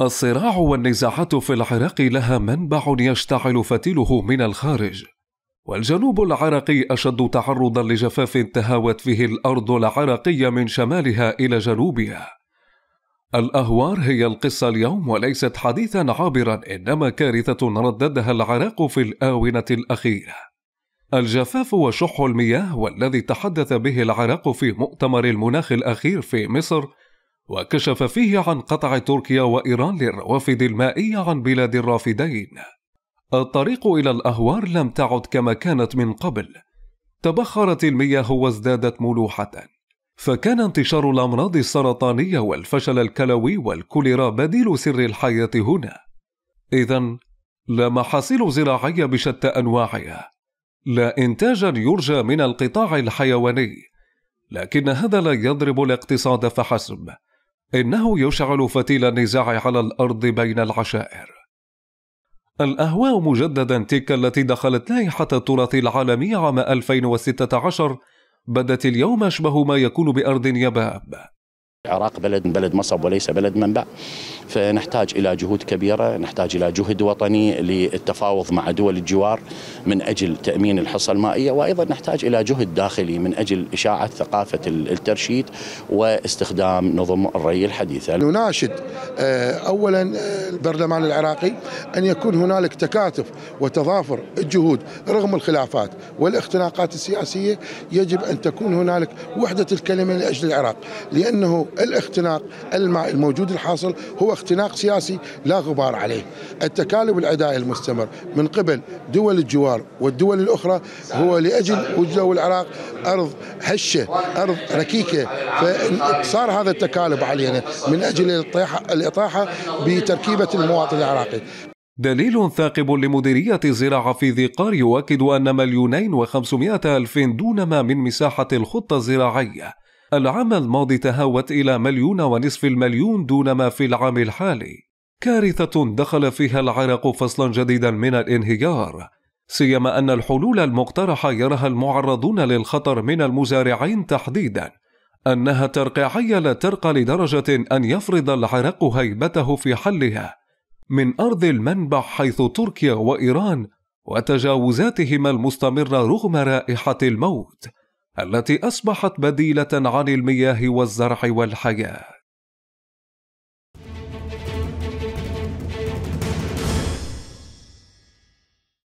الصراع والنزاعات في العراق لها منبع يشتعل فتيله من الخارج والجنوب العراقي أشد تعرضا لجفاف تهاوت فيه الأرض العراقية من شمالها إلى جنوبها الأهوار هي القصة اليوم وليست حديثا عابرا إنما كارثة رددها العراق في الآونة الأخيرة الجفاف وشح المياه والذي تحدث به العراق في مؤتمر المناخ الأخير في مصر وكشف فيه عن قطع تركيا وإيران للروافد المائية عن بلاد الرافدين الطريق إلى الأهوار لم تعد كما كانت من قبل تبخرت المياه وازدادت ملوحة فكان انتشار الأمراض السرطانية والفشل الكلوي والكوليرا بديل سر الحياة هنا إذا لا محاصيل زراعية بشتى أنواعها لا إنتاجا يرجى من القطاع الحيواني لكن هذا لا يضرب الاقتصاد فحسب إنه يشعل فتيل النزاع على الأرض بين العشائر الأهواء مجددا تلك التي دخلت لائحة التراث العالمي عام 2016 بدت اليوم أشبه ما يكون بأرض يباب العراق بلد من بلد مصب وليس بلد منبع فنحتاج إلى جهود كبيرة نحتاج إلى جهد وطني للتفاوض مع دول الجوار من أجل تأمين الحصة المائية وأيضا نحتاج إلى جهد داخلي من أجل إشاعة ثقافة الترشيد واستخدام نظم الري الحديثة نناشد آه، أولا آه، البرلمان العراقي أن يكون هنالك تكاتف وتضافر الجهود رغم الخلافات والاختناقات السياسية يجب أن تكون هنالك وحدة الكلمة لأجل العراق لأنه الاختناق الماء الموجود الحاصل هو اختناق سياسي لا غبار عليه التكالب العدائي المستمر من قبل دول الجوار والدول الأخرى هو لأجل وجوده العراق أرض هشة أرض ركيكة فصار هذا التكالب علينا من أجل الإطاحة بتركيبة المواطن العراقي دليل ثاقب لمديرية الزراعة في ذي قار يؤكد أن مليونين وخمسمائة ألف دون ما من مساحة الخطة الزراعية العام الماضي تهاوت إلى مليون ونصف المليون دون ما في العام الحالي كارثة دخل فيها العراق فصلا جديدا من الانهيار سيما أن الحلول المقترحة يراها المعرضون للخطر من المزارعين تحديدا أنها ترقيعية لا ترقى لدرجة أن يفرض العراق هيبته في حلها من أرض المنبع حيث تركيا وإيران وتجاوزاتهما المستمرة رغم رائحة الموت التي اصبحت بديله عن المياه والزرع والحياه